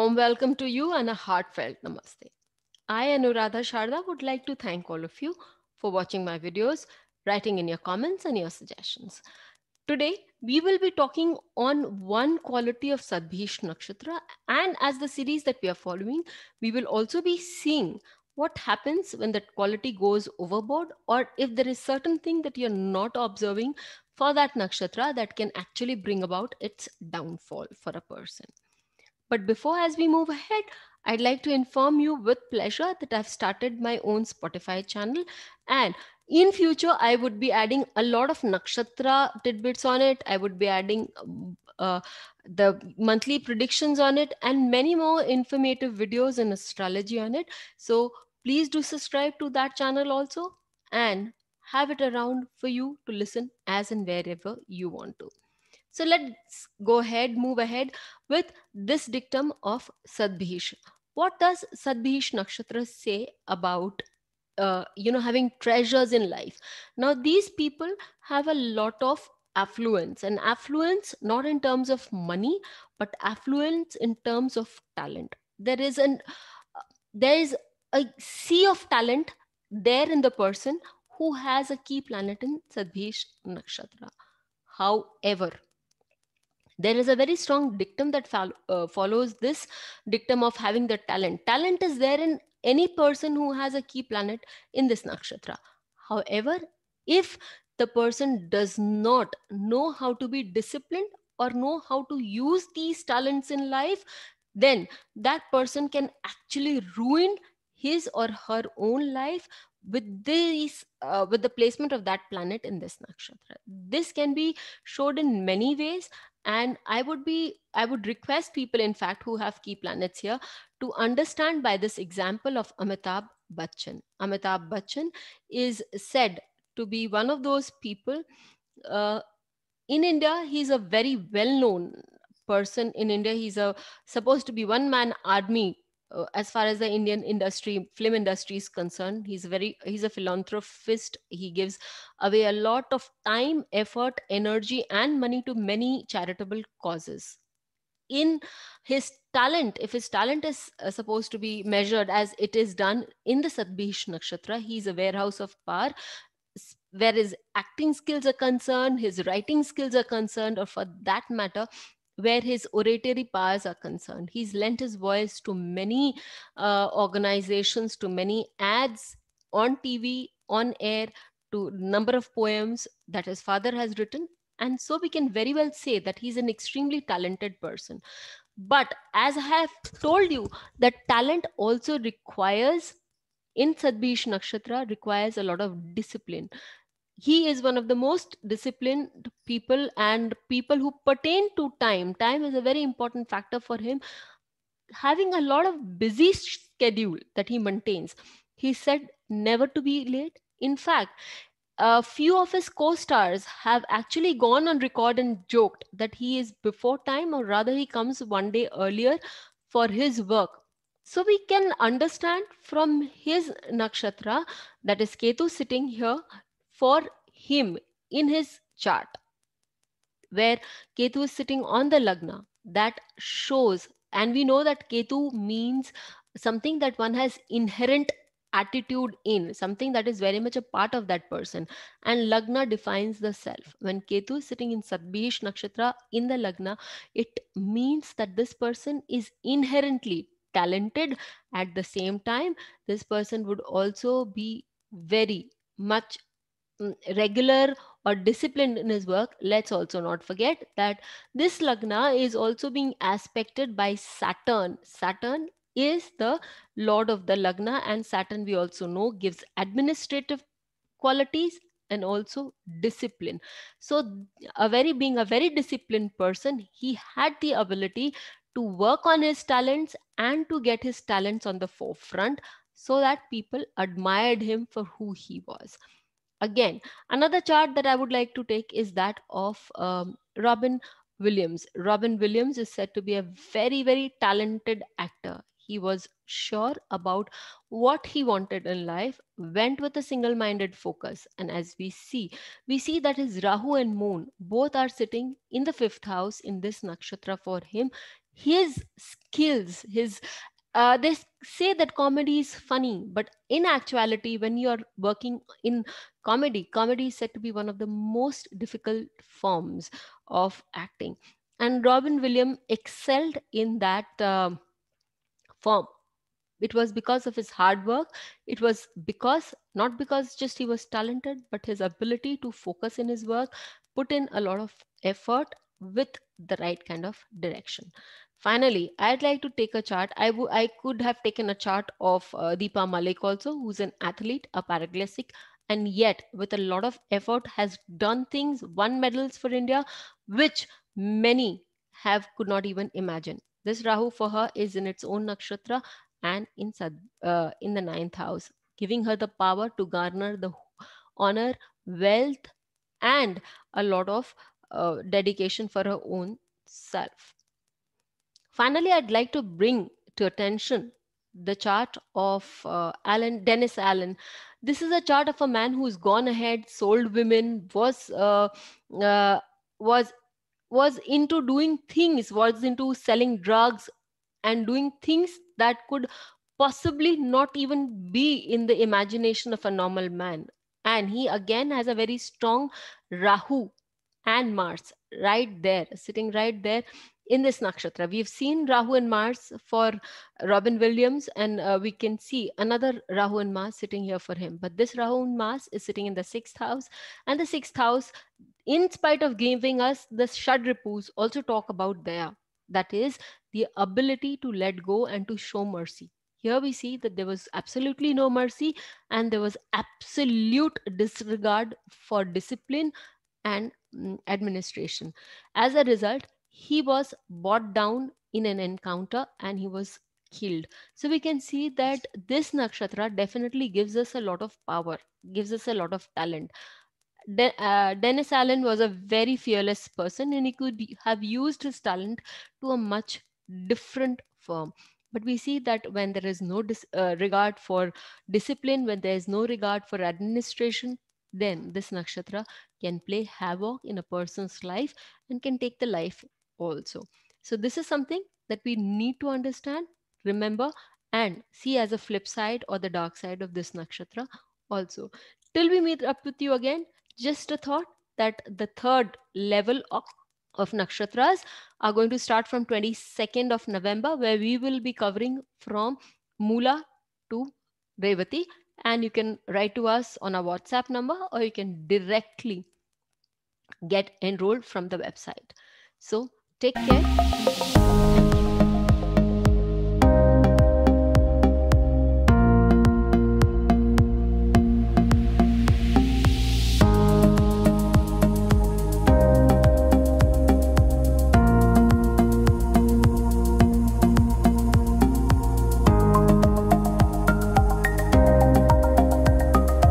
warm welcome to you and a heartfelt namaste. I, Anuradha Sharda, would like to thank all of you for watching my videos, writing in your comments and your suggestions. Today, we will be talking on one quality of Sadbhish Nakshatra and as the series that we are following, we will also be seeing what happens when that quality goes overboard or if there is certain thing that you're not observing for that nakshatra that can actually bring about its downfall for a person. But before, as we move ahead, I'd like to inform you with pleasure that I've started my own Spotify channel and in future i would be adding a lot of nakshatra tidbits on it i would be adding um, uh, the monthly predictions on it and many more informative videos and astrology on it so please do subscribe to that channel also and have it around for you to listen as and wherever you want to so let's go ahead, move ahead with this dictum of Sadbhish. What does Sadbhish Nakshatra say about uh, you know having treasures in life now these people have a lot of affluence and affluence not in terms of money but affluence in terms of talent there is an uh, there is a sea of talent there in the person who has a key planet in sadbhish nakshatra however there is a very strong dictum that uh, follows this dictum of having the talent. Talent is there in any person who has a key planet in this nakshatra. However, if the person does not know how to be disciplined or know how to use these talents in life, then that person can actually ruin his or her own life with this uh, with the placement of that planet in this nakshatra this can be showed in many ways and i would be i would request people in fact who have key planets here to understand by this example of amitabh bachchan amitabh bachchan is said to be one of those people uh, in india he's a very well known person in india he's a supposed to be one man army uh, as far as the indian industry film industry is concerned he's very he's a philanthropist he gives away a lot of time effort energy and money to many charitable causes in his talent if his talent is uh, supposed to be measured as it is done in the sadbish nakshatra he's a warehouse of power where his acting skills are concerned his writing skills are concerned or for that matter where his oratory powers are concerned. He's lent his voice to many uh, organizations, to many ads on TV, on air, to number of poems that his father has written. And so we can very well say that he's an extremely talented person. But as I have told you, that talent also requires in Sadbhish Nakshatra requires a lot of discipline he is one of the most disciplined people and people who pertain to time time is a very important factor for him having a lot of busy schedule that he maintains he said never to be late in fact a few of his co-stars have actually gone on record and joked that he is before time or rather he comes one day earlier for his work so we can understand from his nakshatra, that is Ketu sitting here, for him in his chart where Ketu is sitting on the Lagna. That shows, and we know that Ketu means something that one has inherent attitude in, something that is very much a part of that person. And Lagna defines the self. When Ketu is sitting in Sadbhish Nakshatra in the Lagna, it means that this person is inherently talented. At the same time, this person would also be very much Mm, regular or disciplined in his work, let's also not forget that this Lagna is also being aspected by Saturn. Saturn is the lord of the Lagna, and Saturn, we also know, gives administrative qualities and also discipline. So, a very being a very disciplined person, he had the ability to work on his talents and to get his talents on the forefront so that people admired him for who he was again. Another chart that I would like to take is that of um, Robin Williams. Robin Williams is said to be a very, very talented actor. He was sure about what he wanted in life, went with a single minded focus. And as we see, we see that his Rahu and Moon both are sitting in the fifth house in this nakshatra for him. His skills, his uh, they say that comedy is funny, but in actuality, when you are working in comedy, comedy is said to be one of the most difficult forms of acting. And Robin Williams excelled in that uh, form. It was because of his hard work. It was because, not because just he was talented, but his ability to focus in his work, put in a lot of effort with the right kind of direction. Finally, I'd like to take a chart. I, I could have taken a chart of uh, Deepa Malik also, who's an athlete, a paraglycic, and yet with a lot of effort has done things, won medals for India, which many have could not even imagine. This Rahu for her is in its own nakshatra and in, uh, in the ninth house, giving her the power to garner the honor, wealth, and a lot of uh, dedication for her own self. Finally, I'd like to bring to attention the chart of uh, Alan Dennis Allen. This is a chart of a man who's gone ahead, sold women, was uh, uh, was was into doing things, was into selling drugs, and doing things that could possibly not even be in the imagination of a normal man. And he again has a very strong Rahu and Mars right there, sitting right there in this nakshatra. We've seen Rahu and Mars for Robin Williams, and uh, we can see another Rahu and Mars sitting here for him. But this Rahu and Mars is sitting in the sixth house, and the sixth house, in spite of giving us the Shadrapus, also talk about there That is the ability to let go and to show mercy. Here we see that there was absolutely no mercy and there was absolute disregard for discipline and mm, administration. As a result, he was brought down in an encounter and he was killed. So we can see that this nakshatra definitely gives us a lot of power, gives us a lot of talent. De uh, Dennis Allen was a very fearless person and he could have used his talent to a much different firm. But we see that when there is no uh, regard for discipline, when there is no regard for administration, then this nakshatra can play havoc in a person's life and can take the life also. So this is something that we need to understand, remember, and see as a flip side or the dark side of this nakshatra also. Till we meet up with you again, just a thought that the third level of, of nakshatras are going to start from 22nd of November, where we will be covering from Mula to Revati and you can write to us on our WhatsApp number or you can directly get enrolled from the website. So take care.